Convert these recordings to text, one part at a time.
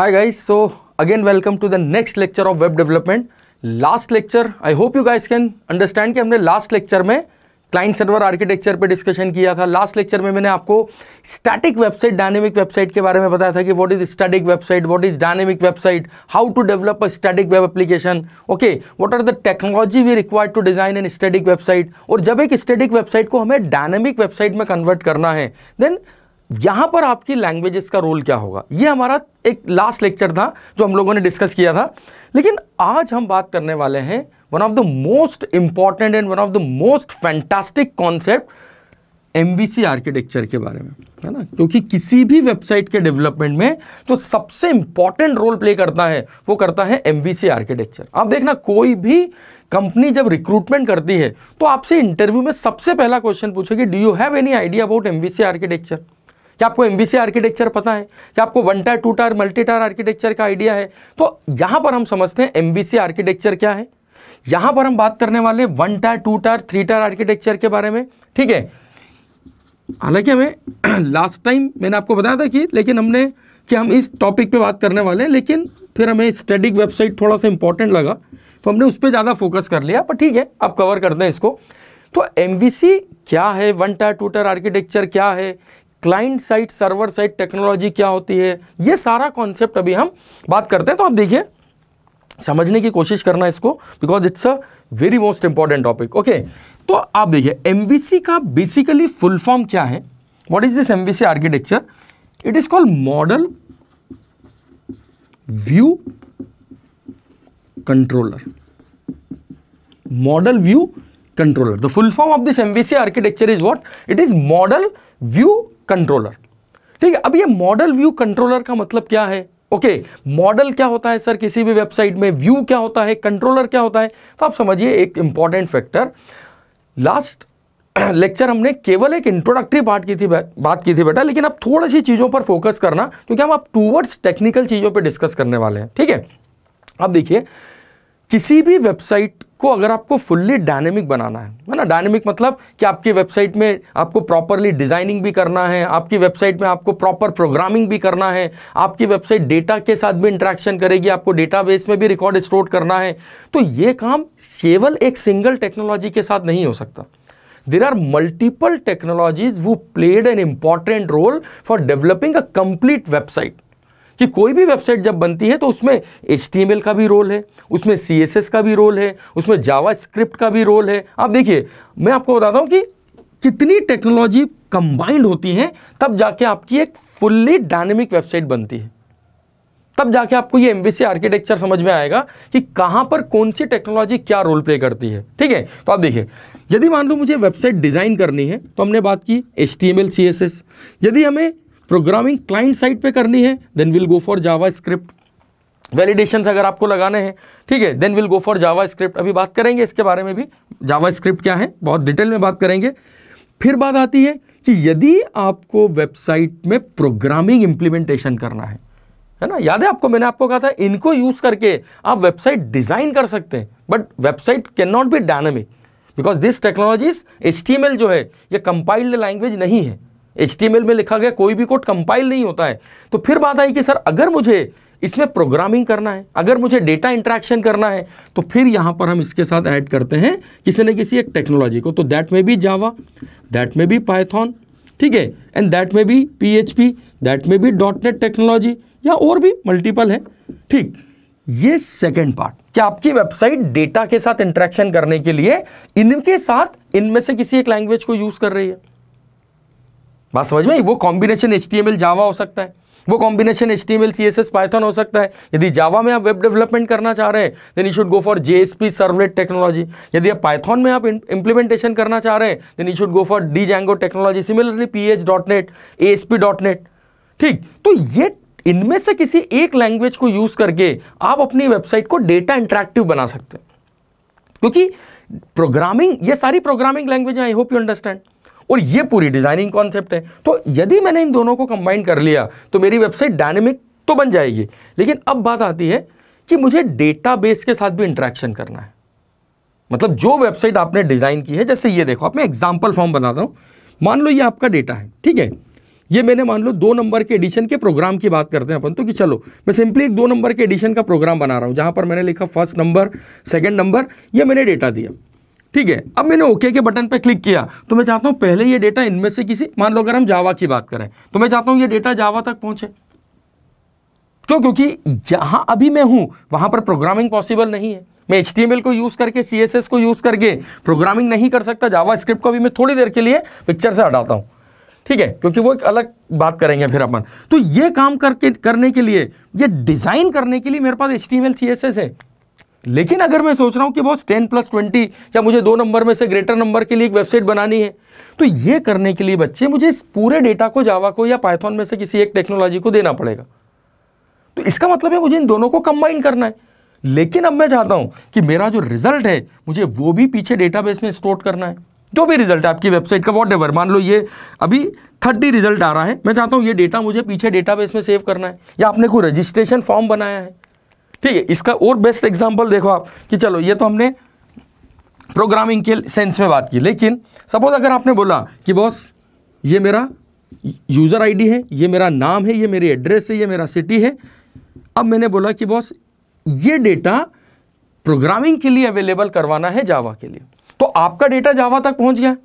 Hi guys, so again welcome to the next lecture of web development last lecture I hope you guys can understand कि हमने last lecture में client server architecture पे discussion किया था last lecture में मैंने आपको static website dynamic website के बारे में बताया था कि what is static website what is dynamic website how to develop a static web application okay what are the technology we required to design an static website और जब एक static website को हमें डायनेमिक वेबसाइट में convert करना है then यहां पर आपकी लैंग्वेजेस का रोल क्या होगा यह हमारा एक लास्ट लेक्चर था जो हम लोगों ने डिस्कस किया था लेकिन आज हम बात करने वाले हैं one of the most important and one of the most fantastic concept M architecture के बारे में है ना क्योंकि किसी भी वेबसाइट के डेवलपमेंट में जो सबसे इंपॉर्टेंट रोल प्ले करता है वो करता है एम आर्किटेक्चर आप देखना कोई भी कंपनी जब रिक्रूटमेंट करती है तो आपसे इंटरव्यू में सबसे पहला क्वेश्चन पूछेगी do you have any idea about M architecture क्या आपको एम आर्किटेक्चर पता है क्या आपको one tier two tier multi tier architecture का आइडिया है तो यहाँ पर हम समझते हैं एम आर्किटेक्चर क्या है यहाँ पर हम बात करने वाले one tier two tier three tier architecture के बारे में ठीक है हालांकि हमें लास्ट टाइम मैंने आपको बताया था कि लेकिन हमने कि हम इस टॉपिक पे बात करने वाले हैं लेकिन फिर हमें स्टडिक वेबसाइट थोड़ा सा इंपॉर्टेंट लगा तो हमने उस पर ज़्यादा फोकस कर लिया पर ठीक है आप कवर करते हैं इसको तो एम क्या है one tier two tier architecture क्या है client side server side technology क्या होती है ये सारा कॉन्सेप्ट अभी हम बात करते हैं तो आप देखिए समझने की कोशिश करना इसको because it's a very most important topic okay तो आप देखिए एम का बेसिकली फुल फॉर्म क्या है what is this M architecture it is called model view controller model view controller. The full form of this MVC architecture is what? It is model view controller. ठीक है अब ये model view controller का मतलब क्या है okay okay, model क्या होता है सर किसी भी वेबसाइट में व्यू क्या होता है कंट्रोलर क्या होता है तो आप समझिए एक इंपॉर्टेंट फैक्टर लास्ट लेक्चर हमने केवल एक इंट्रोडक्टरी पार्ट की थी बात की थी बेटा लेकिन अब थोड़ी सी चीज़ों पर फोकस करना क्योंकि हम अब टूवर्ड्स टेक्निकल चीज़ों पर डिस्कस करने वाले हैं ठीक है अब देखिए किसी भी वेबसाइट को अगर आपको फुल्ली डायनेमिक बनाना है है ना डायनेमिक मतलब कि आपकी वेबसाइट में आपको प्रॉपरली डिज़ाइनिंग भी करना है आपकी वेबसाइट में आपको प्रॉपर प्रोग्रामिंग भी करना है आपकी वेबसाइट डेटा के साथ भी इंट्रैक्शन करेगी आपको डेटाबेस में भी रिकॉर्ड स्टोर करना है तो ये काम केवल एक सिंगल टेक्नोलॉजी के साथ नहीं हो सकता देर आर मल्टीपल टेक्नोलॉजीज वो played an important role for developing a complete website कि कोई भी वेबसाइट जब बनती है तो उसमें एच का भी रोल है उसमें सी का भी रोल है उसमें जावा का भी रोल है आप देखिए मैं आपको बताता हूँ कि कितनी टेक्नोलॉजी कंबाइंड होती है तब जाके आपकी एक फुल्ली डायनेमिक वेबसाइट बनती है तब जाके आपको ये एम आर्किटेक्चर समझ में आएगा कि कहाँ पर कौन सी टेक्नोलॉजी क्या रोल प्ले करती है ठीक है तो आप देखिए यदि मान लो मुझे वेबसाइट डिज़ाइन करनी है तो हमने बात की एच टी यदि हमें प्रोग्रामिंग क्लाइंट साइड पे करनी है then will go for JavaScript validation अगर आपको लगाने हैं ठीक है then will go for JavaScript अभी बात करेंगे इसके बारे में भी जावा स्क्रिप्ट क्या है बहुत डिटेल में बात करेंगे फिर बात आती है कि यदि आपको वेबसाइट में प्रोग्रामिंग इम्प्लीमेंटेशन करना है है ना याद है आपको मैंने आपको कहा था इनको यूज़ करके आप वेबसाइट डिज़ाइन कर सकते हैं but website can not be dynamic because this technologies as जो है ये कंपाइल्ड लैंग्वेज नहीं है एच में लिखा गया कोई भी कोड कंपाइल नहीं होता है तो फिर बात आई कि सर अगर मुझे इसमें प्रोग्रामिंग करना है अगर मुझे डेटा इंट्रैक्शन करना है तो फिर यहां पर हम इसके साथ ऐड करते हैं किसी न किसी एक टेक्नोलॉजी को तो दैट में भी जावा दैट में भी पाइथॉन ठीक है एंड दैट में भी पी एच पी दैट में भी डॉट नेट टेक्नोलॉजी या और भी मल्टीपल है ठीक ये सेकेंड पार्ट क्या आपकी वेबसाइट डेटा के साथ इंट्रैक्शन करने के लिए इनके साथ इनमें से किसी एक लैंग्वेज को यूज कर रही है बात समझ में वो कॉम्बिनेशन एच टी जावा हो सकता है वो combination H T M L C S S Python हो सकता है यदि जावा में आप वेब डेवलपमेंट करना चाह रहे हैं then you should go for J S P servlet technology यदि आप पाइथन में आप इंप्लीमेंटेशन करना चाह रहे हैं then you should go for Django technology similarly P H dot net A S P dot net ठीक तो ये इनमें से किसी एक लैंग्वेज को यूज़ करके आप अपनी वेबसाइट को डेटा इंट्रैक्टिव बना सकते हैं क्योंकि प्रोग्रामिंग ये सारी programming language I hope you understand और ये पूरी डिज़ाइनिंग कॉन्सेप्ट है तो यदि मैंने इन दोनों को कंबाइन कर लिया तो मेरी वेबसाइट डायनेमिक तो बन जाएगी लेकिन अब बात आती है कि मुझे डेटाबेस के साथ भी इंट्रैक्शन करना है मतलब जो वेबसाइट आपने डिज़ाइन की है जैसे ये देखो आप मैं एग्जाम्पल फॉर्म बनाता हूँ मान लो ये आपका डेटा है ठीक है ये मैंने मान लो दो नंबर के एडिशन के प्रोग्राम की बात करते हैं अपन तो कि चलो मैं सिंपली एक दो नंबर के एडिशन का प्रोग्राम बना रहा हूँ जहाँ पर मैंने लिखा फर्स्ट नंबर सेकंड नंबर यह मैंने डेटा दिया ठीक है अब मैंने ओके के बटन पर क्लिक किया तो मैं चाहता हूँ पहले ये डेटा इनमें से किसी मान लो अगर हम जावा की बात करें तो मैं चाहता हूँ ये डेटा जावा तक पहुँचे क्यों क्योंकि जहाँ अभी मैं हूँ वहाँ पर प्रोग्रामिंग पॉसिबल नहीं है मैं एच को यूज़ करके CSS को यूज़ करके प्रोग्रामिंग नहीं कर सकता जावा स्क्रिप्ट को अभी मैं थोड़ी देर के लिए पिक्चर से हटाता हूँ ठीक है क्योंकि वो एक अलग बात करेंगे फिर अपन तो ये काम करके करने के लिए ये डिज़ाइन करने के लिए मेरे पास एच CSS है लेकिन अगर मैं सोच रहा हूं कि बॉस टेन प्लस ट्वेंटी या मुझे दो नंबर में से ग्रेटर नंबर के लिए एक वेबसाइट बनानी है तो यह करने के लिए बच्चे मुझे इस पूरे डेटा को जावा को या पाइथन में से किसी एक टेक्नोलॉजी को देना पड़ेगा तो इसका मतलब है मुझे इन दोनों को कंबाइन करना है लेकिन अब मैं चाहता हूं कि मेरा जो रिजल्ट है मुझे वो भी पीछे डेटाबेस में स्टोर करना है जो भी रिजल्ट है आपकी वेबसाइट का वॉट एवर मान लो ये अभी थर्टी रिजल्ट आ रहा है मैं चाहता हूं ये डेटा मुझे पीछे डेटाबेस में सेव करना है या आपने कोई रजिस्ट्रेशन फॉर्म बनाया है ठीक है इसका और बेस्ट एग्जाम्पल देखो आप कि चलो ये तो हमने प्रोग्रामिंग के सेंस में बात की लेकिन सपोज अगर आपने बोला कि बॉस ये मेरा यूज़र आईडी है ये मेरा नाम है ये मेरी एड्रेस है ये मेरा सिटी है अब मैंने बोला कि बॉस ये डेटा प्रोग्रामिंग के लिए अवेलेबल करवाना है जावा के लिए तो आपका डेटा जावा तक पहुंच गया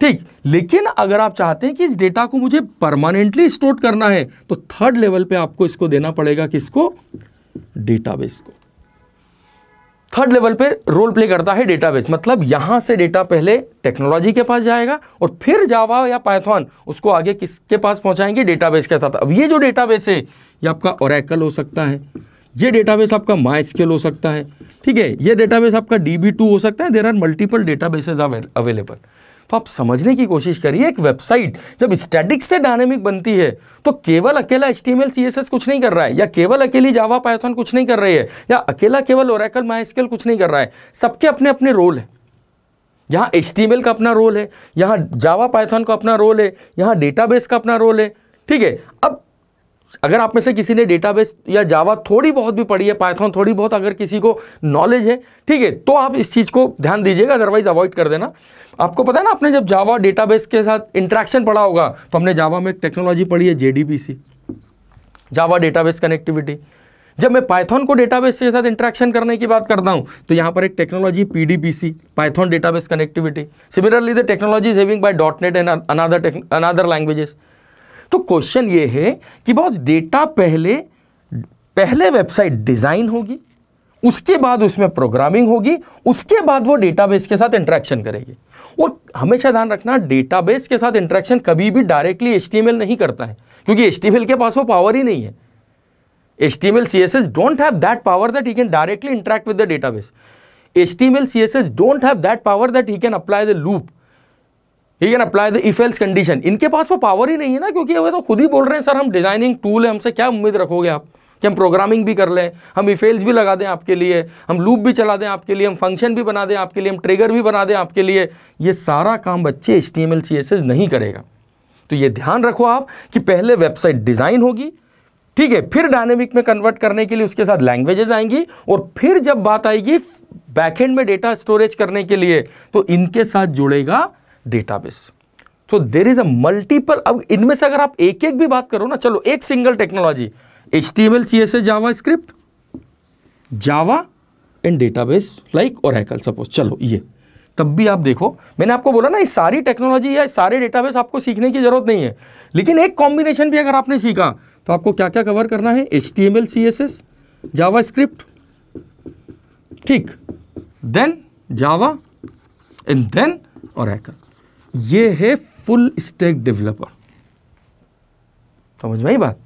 ठीक लेकिन अगर आप चाहते हैं कि इस डेटा को मुझे परमानेंटली स्टोर करना है तो थर्ड लेवल पे आपको इसको देना पड़ेगा किसको डेटाबेस को थर्ड लेवल पे रोल प्ले करता है डेटाबेस मतलब यहां से डेटा पहले टेक्नोलॉजी के पास जाएगा और फिर जावा या पाइथन उसको आगे किसके पास पहुंचाएंगे डेटाबेस के साथ अब ये जो डेटाबेस है ये आपका ओरेकल हो सकता है ये डेटाबेस आपका माई हो सकता है ठीक है ये डेटाबेस आपका डी हो सकता है there are multiple databases available तो आप समझने की कोशिश करिए एक वेबसाइट जब स्टैटिक से डायनेमिक बनती है तो केवल अकेला एच टी कुछ नहीं कर रहा है या केवल अकेली जावा पायथन कुछ नहीं कर रही है या अकेला केवल ओरेकल माइस्केल कुछ नहीं कर रहा है सबके अपने अपने रोल है यहाँ एच का अपना रोल है यहाँ जावा पायथन का अपना रोल है यहाँ डेटाबेस का अपना रोल है ठीक है अब अगर आप में से किसी ने डेटाबेस या जावा थोड़ी बहुत भी पढ़ी है पाइथन थोड़ी बहुत अगर किसी को नॉलेज है ठीक है तो आप इस चीज़ को ध्यान दीजिएगा अदरवाइज अवॉइड कर देना आपको पता है ना आपने जब जावा डेटाबेस के साथ इंट्रैक्शन पढ़ा होगा तो हमने जावा में एक टेक्नोलॉजी पढ़ी है जे जावा डेटाबेस कनेक्टिविटी जब मैं पाइथन को डेटाबेस के साथ इंट्रैक्शन करने की बात करता हूँ तो यहाँ पर एक technology P D P C Python database connectivity similarly the technology is having by dot net and another another languages तो क्वेश्चन ये है कि बॉस डेटा पहले पहले वेबसाइट डिज़ाइन होगी उसके बाद उसमें प्रोग्रामिंग होगी उसके बाद वो डेटाबेस के साथ इंटरेक्शन करेगी और हमेशा ध्यान रखना डेटाबेस के साथ इंटरेक्शन कभी भी डायरेक्टली एच नहीं करता है क्योंकि एच के पास वो पावर ही नहीं है H T M L C S S don't have that power that he can directly interact with the database H T M L C S S don't have that power that he can apply the loop he can apply the if else condition इनके पास वो power ही नहीं है ना क्योंकि वह तो खुद ही बोल रहे हैं सर हम डिजाइनिंग टूल है हमसे क्या उम्मीद रखोगे आप कि हम प्रोग्रामिंग भी कर लें हम इफेल्स भी लगा दें आपके लिए हम लूप भी चला दें आपके लिए हम फंक्शन भी बना दें आपके लिए हम ट्रिगर भी बना दें आपके लिए ये सारा काम बच्चे एच टी नहीं करेगा तो ये ध्यान रखो आप कि पहले वेबसाइट डिज़ाइन होगी ठीक है फिर डायनेमिक में कन्वर्ट करने के लिए उसके साथ लैंग्वेजेस आएंगी और फिर जब बात आएगी बैकहेंड में डेटा स्टोरेज करने के लिए तो इनके साथ जुड़ेगा डेटाबेस तो देर इज अ मल्टीपल अब इनमें से अगर आप एक एक भी बात करो ना चलो एक single technology H T M L C S A JavaScript Java in database like Oracle suppose चलो ये तब भी आप देखो मैंने आपको बोला ना ये सारी टेक्नोलॉजी या सारे डेटाबेस आपको सीखने की जरूरत नहीं है लेकिन एक कॉम्बिनेशन भी अगर आपने सीखा तो आपको क्या क्या कवर करना है H T M L C S S JavaScript ठीक then Java and then Oracle ये है फुल स्टैक डेवलपर समझ में ही बात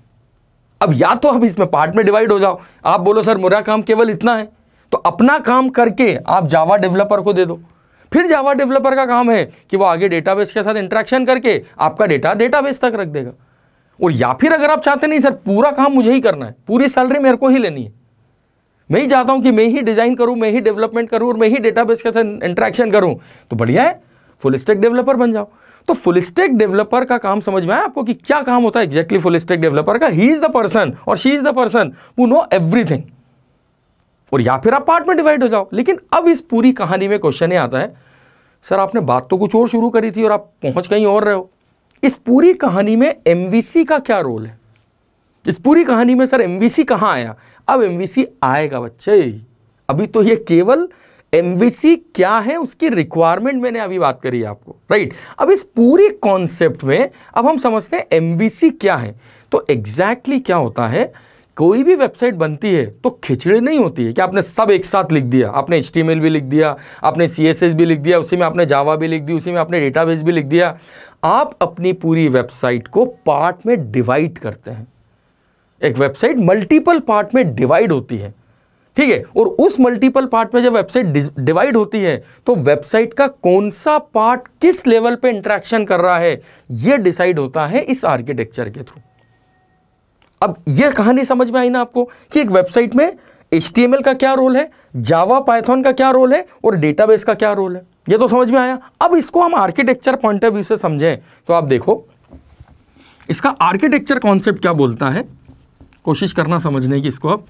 अब या तो आप इसमें पार्ट में डिवाइड हो जाओ आप बोलो सर मेरा काम केवल इतना है तो अपना काम करके आप जावा डेवलपर को दे दो फिर जावा डेवलपर का काम है कि वो आगे डेटाबेस के साथ इंट्रैक्शन करके आपका डेटा डेटाबेस तक रख देगा और या फिर अगर आप चाहते नहीं सर पूरा काम मुझे ही करना है पूरी सैलरी मेरे को ही लेनी है मैं ही चाहता हूं कि मैं ही डिजाइन करूं मैं ही डेवलपमेंट करूं और मैं ही डेटाबेस के साथ इंट्रैक्शन करूं तो बढ़िया है फुल स्टेक डेवलपर बन जाओ तो फुल स्टेक डेवलपर का काम समझ में आया आपको कि क्या काम होता है एग्जैक्टली फुल स्टेक डेवलपर का ही इज द पर्सन और she is the person who know everything और या फिर आप पार्ट में डिवाइड हो जाओ लेकिन अब इस पूरी कहानी में क्वेश्चन ये आता है सर आपने बात तो कुछ और शुरू करी थी और आप पहुंच कहीं और रहे हो इस पूरी कहानी में एम का क्या रोल है इस पूरी कहानी में सर एम वी कहाँ आया अब एम आएगा बच्चे अभी तो ये केवल एमवीसी क्या है उसकी रिक्वायरमेंट मैंने अभी बात करी है आपको राइट अब इस पूरे कॉन्सेप्ट में अब हम समझते हैं एमवीसी क्या है तो एग्जैक्टली exactly क्या होता है कोई भी वेबसाइट बनती है तो खिचड़ी नहीं होती है कि आपने सब एक साथ लिख दिया आपने एच भी लिख दिया आपने सी भी लिख दिया उसी में आपने जावा भी लिख दी उसी में आपने डेटाबेस भी लिख दिया आप अपनी पूरी वेबसाइट को पार्ट में डिवाइड करते हैं एक वेबसाइट मल्टीपल पार्ट में डिवाइड होती है ठीक है और उस मल्टीपल पार्ट में जब वेबसाइट डिवाइड होती है तो वेबसाइट का कौन सा पार्ट किस लेवल पे इंट्रैक्शन कर रहा है यह डिसाइड होता है इस आर्किटेक्चर के थ्रू अब यह कहानी समझ में आई ना आपको कि एक वेबसाइट में एच का क्या रोल है जावा पाइथन का क्या रोल है और डेटाबेस का क्या रोल है ये तो समझ में आया अब इसको हम आर्किटेक्चर पॉइंट ऑफ व्यू से समझें तो आप देखो इसका आर्किटेक्चर कॉन्सेप्ट क्या बोलता है कोशिश करना समझने की इसको आप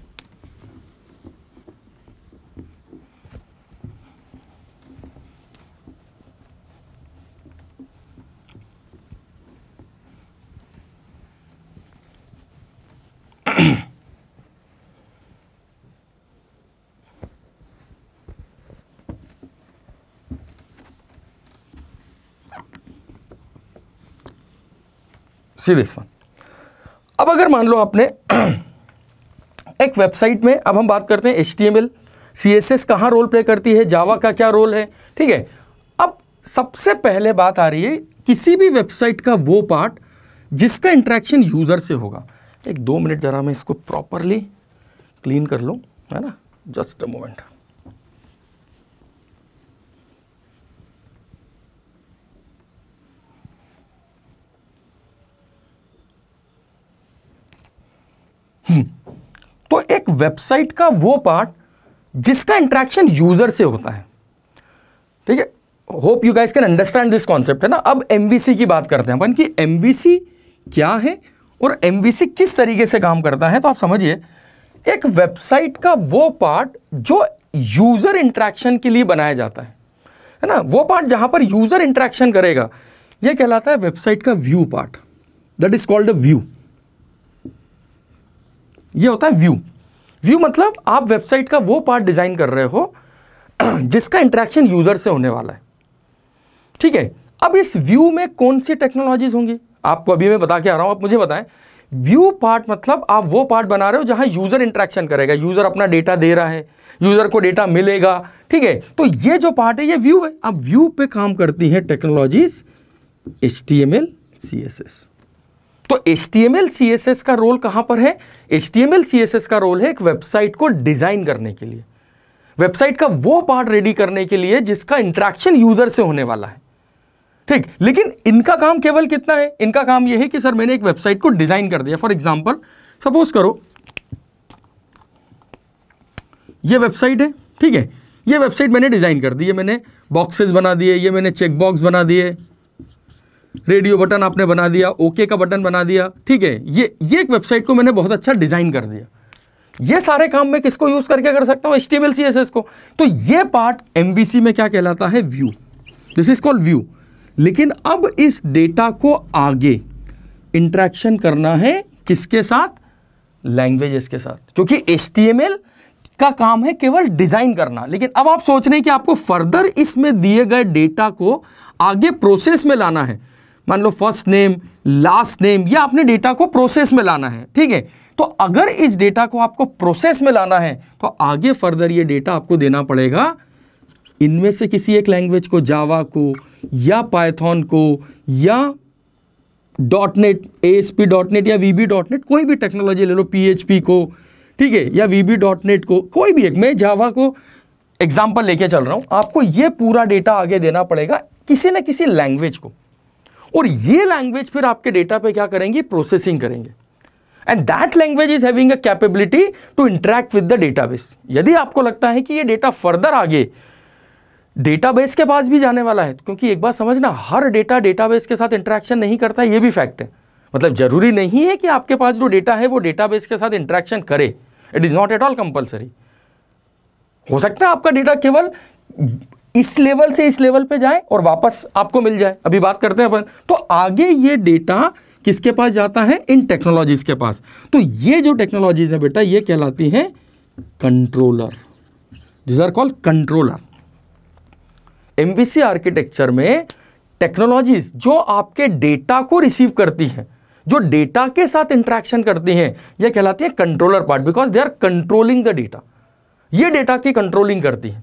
सी दिस वन अब अगर मान लो आपने एक वेबसाइट में अब हम बात करते हैं H T M L C S S कहाँ रोल प्ले करती है जावा का क्या रोल है ठीक है अब सबसे पहले बात आ रही है किसी भी वेबसाइट का वो पार्ट जिसका इंट्रैक्शन यूज़र से होगा एक दो मिनट ज़रा मैं इसको प्रॉपरली क्लीन कर लूँ है ना जस्ट अ मोमेंट हम्म। तो एक वेबसाइट का वो पार्ट जिसका इंट्रैक्शन यूजर से होता है ठीक है hope you guys can understand this concept है ना अब एम की बात करते हैं अपन कि एम क्या है और एम किस तरीके से काम करता है तो आप समझिए एक वेबसाइट का वो पार्ट जो यूज़र इंट्रैक्शन के लिए बनाया जाता है है ना वो पार्ट जहां पर यूज़र इंट्रैक्शन करेगा ये कहलाता है वेबसाइट का view part that is called a view ये होता है व्यू व्यू मतलब आप वेबसाइट का वो पार्ट डिज़ाइन कर रहे हो जिसका इंट्रैक्शन यूज़र से होने वाला है ठीक है अब इस व्यू में कौन सी टेक्नोलॉजीज होंगी आपको अभी मैं बता के आ रहा हूं आप मुझे बताएं व्यू पार्ट मतलब आप वो पार्ट बना रहे हो जहां यूज़र इंटरेक्शन करेगा यूज़र अपना डेटा दे रहा है यूज़र को डेटा मिलेगा ठीक है तो ये जो पार्ट है ये व्यू है अब व्यू पे काम करती है technologies H T M L C S S तो H T M L C S S का रोल कहां पर है H T M L C S S का रोल है एक वेबसाइट को डिज़ाइन करने के लिए वेबसाइट का वो पार्ट रेडी करने के लिए जिसका इंट्रैक्शन यूजर से होने वाला है ठीक लेकिन इनका काम केवल कितना है इनका काम यह है कि सर मैंने एक वेबसाइट को डिज़ाइन कर दिया फॉर एग्जाम्पल सपोज करो ये वेबसाइट है ठीक है ये वेबसाइट मैंने डिज़ाइन कर दी है मैंने बॉक्सेस बना दिए ये मैंने चेक बॉक्स बना दिए रेडियो बटन आपने बना दिया ओके का बटन बना दिया ठीक है ये ये एक वेबसाइट को मैंने बहुत अच्छा डिज़ाइन कर दिया ये सारे काम मैं किसको यूज़ करके कर सकता हूं H T M L C को तो ये पार्ट एम बी सी में क्या कहलाता है view this is called view लेकिन अब इस डेटा को आगे इंट्रैक्शन करना है किसके साथ लैंग्वेजेस के साथ क्योंकि एस टी एम एल का काम है केवल डिज़ाइन करना लेकिन अब आप सोच रहे हैं कि आपको फर्दर इसमें दिए गए डेटा को आगे प्रोसेस में लाना है मान लो फर्स्ट नेम लास्ट नेम या अपने डेटा को प्रोसेस में लाना है ठीक है तो अगर इस डेटा को आपको प्रोसेस में लाना है तो आगे फर्दर ये डेटा आपको देना पड़ेगा इनमें से किसी एक लैंग्वेज को जावा को या पाइथन को या dot net A S P dot net या वी बी डॉट नेट कोई भी टेक्नोलॉजी ले लो पी एच पी को ठीक है या वी बी डॉट नेट को कोई भी एक मैं जावा को एग्जाम्पल लेके चल रहा हूं आपको ये पूरा डेटा आगे देना पड़ेगा किसी न किसी लैंग्वेज को और ये लैंग्वेज फिर आपके डेटा पे क्या करेंगी प्रोसेसिंग करेंगे and that language is having a capability to interact with the database यदि आपको लगता है कि ये डेटा फर्दर आगे डेटाबेस के पास भी जाने वाला है क्योंकि एक बात समझना हर डेटा डेटाबेस के साथ इंटरेक्शन नहीं करता ये भी फैक्ट है मतलब जरूरी नहीं है कि आपके पास जो डेटा है वो डेटाबेस के साथ इंटरेक्शन करे it is not at all compulsory हो सकता है आपका डेटा केवल इस लेवल से इस लेवल पे जाए और वापस आपको मिल जाए अभी बात करते हैं अपन तो आगे ये डेटा किसके पास जाता है इन टेक्नोलॉजीज के पास तो ये जो टेक्नोलॉजीज है बेटा ये कहलाती है controller this are called controller MVC architecture में टेक्नोलॉजीज जो आपके डेटा को रिसीव करती हैं जो डेटा के साथ इंट्रैक्शन करती हैं यह कहलाती है controller part because they are controlling the data ये डेटा की कंट्रोलिंग करती है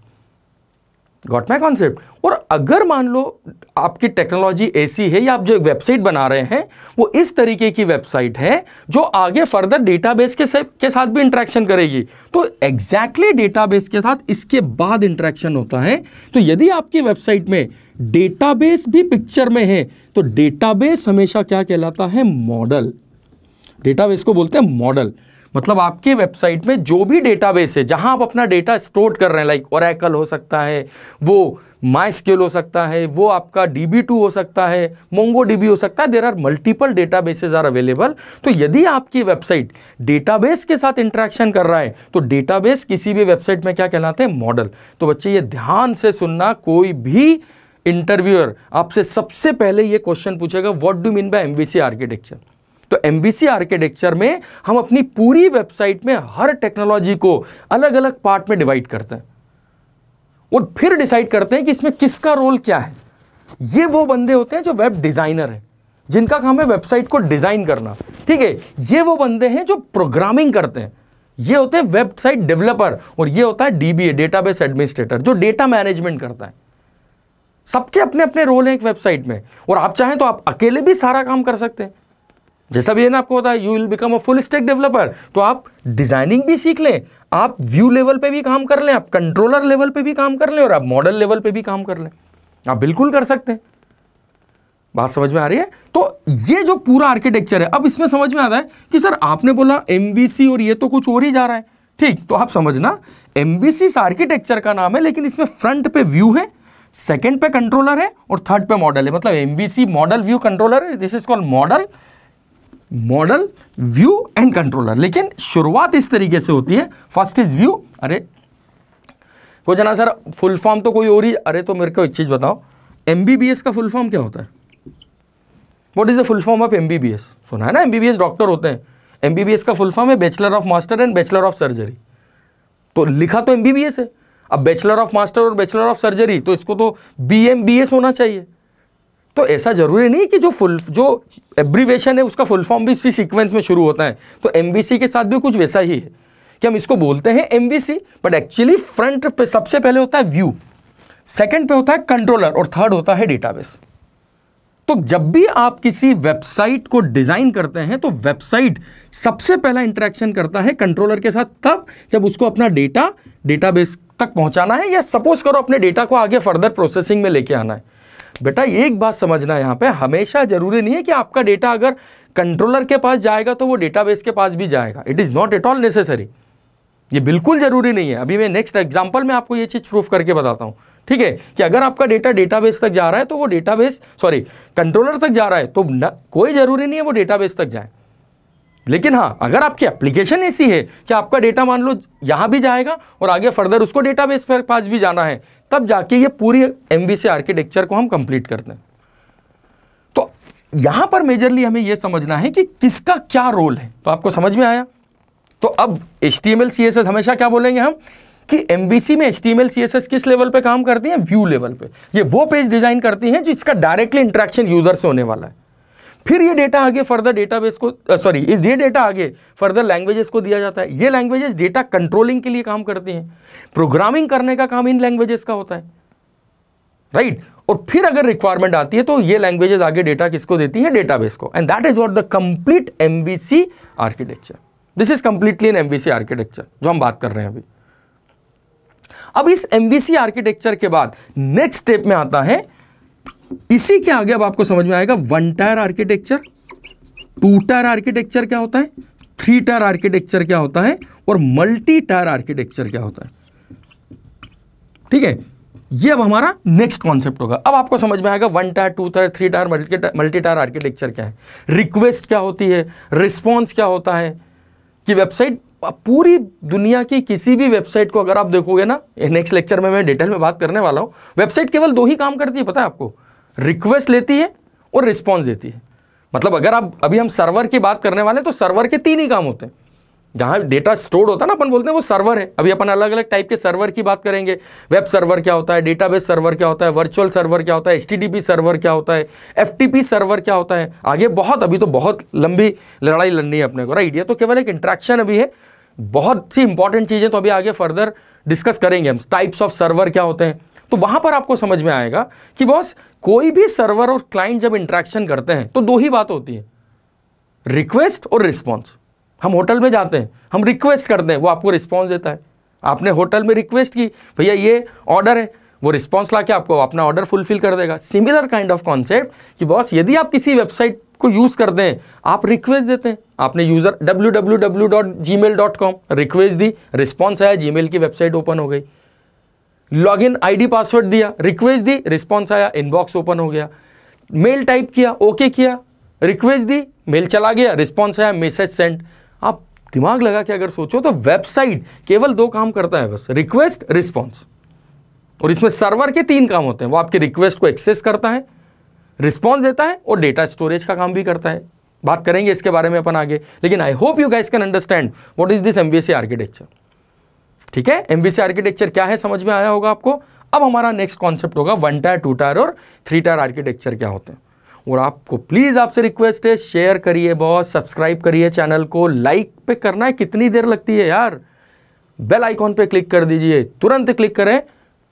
गॉट माई कॉन्सेप्ट और अगर मान लो आपकी टेक्नोलॉजी ऐसी है या आप जो एक वेबसाइट बना रहे हैं वो इस तरीके की वेबसाइट है जो आगे फर्दर डेटाबेस के के साथ भी इंट्रैक्शन करेगी तो एग्जैक्टली डेटाबेस के साथ इसके बाद इंट्रैक्शन होता है तो यदि आपकी वेबसाइट में डेटाबेस भी पिक्चर में है तो डेटाबेस हमेशा क्या कहलाता है मॉडल डेटाबेस को बोलते हैं मॉडल मतलब आपके वेबसाइट में जो भी डेटाबेस है जहां आप अपना डेटा स्टोर कर रहे हैं लाइक ओरैकल हो सकता है वो माई स्केल हो सकता है वो आपका डी टू हो सकता है मोंगो डी हो सकता है there are multiple databases are available तो यदि आपकी वेबसाइट डेटाबेस के साथ इंट्रैक्शन कर रहा है तो डेटाबेस किसी भी वेबसाइट में क्या कहलाते हैं मॉडल तो बच्चे ये ध्यान से सुनना कोई भी इंटरव्यूअर आपसे सबसे पहले ये क्वेश्चन पूछेगा what do mean by MVC architecture तो एम आर्किटेक्चर में हम अपनी पूरी वेबसाइट में हर टेक्नोलॉजी को अलग अलग पार्ट में डिवाइड करते हैं और फिर डिसाइड करते हैं कि इसमें किसका रोल क्या है ये वो बंदे होते हैं जो वेब डिज़ाइनर हैं जिनका काम है वेबसाइट को डिज़ाइन करना ठीक है ये वो बंदे हैं जो प्रोग्रामिंग करते हैं ये होते हैं वेबसाइट डेवलपर और ये होता है डीबीए डेटाबेस एडमिनिस्ट्रेटर जो डेटा मैनेजमेंट करता है सबके अपने अपने रोल हैं एक वेबसाइट में और आप चाहें तो आप अकेले भी सारा काम कर सकते हैं जैसा भी है ना आपको होता है you will become a full stack developer तो आप डिजाइनिंग भी सीख लें आप व्यू लेवल पे भी काम कर लें आप कंट्रोलर लेवल पे भी काम कर लें और आप मॉडल लेवल पे भी काम कर लें आप बिल्कुल कर सकते हैं बात समझ में आ रही है तो ये जो पूरा आर्किटेक्चर है अब इसमें समझ में आता है कि सर आपने बोला एम और ये तो कुछ और ही जा रहा है ठीक तो आप समझना एम आर्किटेक्चर का नाम है लेकिन इसमें फ्रंट पे व्यू है सेकेंड पे कंट्रोलर है और थर्ड पे मॉडल है मतलब एम मॉडल व्यू कंट्रोलर है this is called model model view and controller लेकिन शुरुआत इस तरीके से होती है फर्स्ट इज व्यू अरे को जना सर फुल फॉर्म तो कोई और ही अरे तो मेरे को एक चीज़ बताओ एम का फुल फॉर्म क्या होता है what is the full form of M सुना है ना एम डॉक्टर होते हैं एम का फुल फॉर्म है bachelor of master and bachelor of surgery तो लिखा तो एम है अब बैचलर ऑफ मास्टर और बैचलर ऑफ सर्जरी तो इसको तो बी होना चाहिए तो ऐसा ज़रूरी नहीं कि जो फुल जो एब्रीवेशन है उसका फुल फॉर्म भी इसी सीक्वेंस में शुरू होता है तो एम के साथ भी कुछ वैसा ही है कि हम इसको बोलते हैं एम बट एक्चुअली फ्रंट पे सबसे पहले होता है व्यू सेकेंड पे होता है कंट्रोलर और थर्ड होता है डेटाबेस तो जब भी आप किसी वेबसाइट को डिज़ाइन करते हैं तो वेबसाइट सबसे पहला इंटरेक्शन करता है कंट्रोलर के साथ तब जब उसको अपना डेटा डेटाबेस तक पहुंचाना है या सपोज करो अपने डेटा को आगे फर्दर प्रोसेसिंग में लेके आना है बेटा एक बात समझना यहाँ पे हमेशा जरूरी नहीं है कि आपका डेटा अगर कंट्रोलर के पास जाएगा तो वो डेटाबेस के पास भी जाएगा it is not at all necessary ये बिल्कुल ज़रूरी नहीं है अभी मैं नेक्स्ट एग्जाम्पल में आपको ये चीज़ प्रूफ करके बताता हूँ ठीक है कि अगर आपका डेटा डेटाबेस तक जा रहा है तो वो डेटाबेस सॉरी कंट्रोलर तक जा रहा है तो न, कोई ज़रूरी नहीं है वो डेटाबेस तक जाए लेकिन हाँ अगर आपकी एप्लीकेशन ऐसी है कि आपका डेटा मान लो यहाँ भी जाएगा और आगे फर्दर उसको डेटाबेस पर पास भी जाना है तब जाके ये पूरी एम आर्किटेक्चर को हम कंप्लीट करते हैं तो यहाँ पर मेजरली हमें यह समझना है कि किसका क्या रोल है तो आपको समझ में आया तो अब एच टी हमेशा क्या बोलेंगे हम कि एम में एच टी किस लेवल पर काम करती हैं व्यू लेवल पर ये वो पेज डिजाइन करती हैं जिसका डायरेक्टली इंट्रैक्शन यूजर से होने वाला है फिर ये डेटा आगे फर्दर डेटाबेस को सॉरी uh, इस ये डेटा आगे फर्दर लैंग्वेजेस को दिया जाता है ये लैंग्वेजेस डेटा कंट्रोलिंग के लिए काम करती हैं प्रोग्रामिंग करने का काम इन लैंग्वेजेस का होता है राइट right? और फिर अगर रिक्वायरमेंट आती है तो ये लैंग्वेजेस आगे डेटा किसको देती है डेटाबेस को and that is what the complete MVC architecture this is completely an MVC architecture जो हम बात कर रहे हैं अभी अब इस एमवीसी आर्किटेक्चर के बाद नेक्स्ट स्टेप में आता है इसी के आगे अब आपको समझ में आएगा one tier architecture two tier architecture क्या होता है थ्री टायर आर्किटेक्चर क्या होता है और मल्टी टायर आर्किटेक्चर क्या होता है ठीक है ये अब हमारा नेक्स्ट कॉन्सेप्ट होगा अब आपको समझ में आएगा one tier two tier three tier multi tier architecture क्या है रिक्वेस्ट क्या होती है रिस्पॉन्स क्या होता है कि वेबसाइट पूरी दुनिया की किसी भी वेबसाइट को अगर आप देखोगे ना नेक्स्ट लेक्चर में मैं डिटेल में बात करने वाला हूं वेबसाइट केवल दो ही काम करती है पता है आपको रिक्वेस्ट लेती है और रिस्पॉन्स देती है मतलब अगर आप अभी हम सर्वर की बात करने वाले हैं तो सर्वर के तीन ही काम होते हैं जहाँ डेटा स्टोर होता है ना अपन बोलते हैं वो सर्वर है अभी अपन अलग अलग टाइप के सर्वर की बात करेंगे वेब सर्वर क्या होता है डेटाबेस सर्वर क्या होता है वर्चुअल सर्वर क्या होता है एचटीटीपी सर्वर क्या होता है एफ सर्वर क्या होता है आगे बहुत अभी तो बहुत लंबी लड़ाई लड़नी है अपने को राइट ये तो केवल एक इंट्रैक्शन अभी है बहुत सी इंपॉर्टेंट चीज़ें तो अभी आगे फर्दर डिस्कस करेंगे हम टाइप्स ऑफ सर्वर क्या होते हैं तो वहां पर आपको समझ में आएगा कि बॉस कोई भी सर्वर और क्लाइंट जब इंट्रैक्शन करते हैं तो दो ही बात होती है रिक्वेस्ट और रिस्पॉन्स हम होटल में जाते हैं हम रिक्वेस्ट करते हैं वो आपको रिस्पॉन्स देता है आपने होटल में रिक्वेस्ट की भैया ये ऑर्डर है वो रिस्पॉन्स ला के आपको अपना ऑर्डर फुलफिल कर देगा सिमिलर काइंड ऑफ कॉन्सेप्ट कि बॉस यदि आप किसी वेबसाइट को यूज़ करते हैं आप रिक्वेस्ट देते हैं आपने user W W W dot Gmail dot com request दी रिस्पॉन्स आया जी मेल की वेबसाइट ओपन हो गई लॉग इन पासवर्ड दिया रिक्वेस्ट दी रिस्पॉन्स आया इनबॉक्स ओपन हो गया मेल टाइप किया ओके किया रिक्वेस्ट दी मेल चला गया रिस्पॉन्स आया मैसेज सेंड आप दिमाग लगा के अगर सोचो तो वेबसाइट केवल दो काम करता है बस रिक्वेस्ट रिस्पॉन्स और इसमें सर्वर के तीन काम होते हैं वो आपकी रिक्वेस्ट को एक्सेस करता है रिस्पॉन्स देता है और डेटा स्टोरेज का काम भी करता है बात करेंगे इसके बारे में अपन आगे लेकिन I hope you guys can understand what is this MBSC architecture ठीक है एमवीसी आर्किटेक्चर क्या है समझ में आया होगा आपको अब हमारा नेक्स्ट कॉन्सेप्ट होगा वन टायर टू टायर और थ्री टायर आर्किटेक्चर क्या होते हैं और आपको प्लीज़ आपसे रिक्वेस्ट है शेयर करिए बॉस सब्सक्राइब करिए चैनल को लाइक पे करना है कितनी देर लगती है यार बेल आइकॉन पे क्लिक कर दीजिए तुरंत क्लिक करें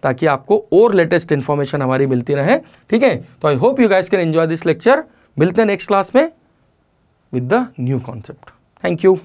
ताकि आपको और लेटेस्ट इंफॉर्मेशन हमारी मिलती रहे ठीक है तो I hope you guys can enjoy this lecture मिलते हैं नेक्स्ट क्लास में with the new concept thank you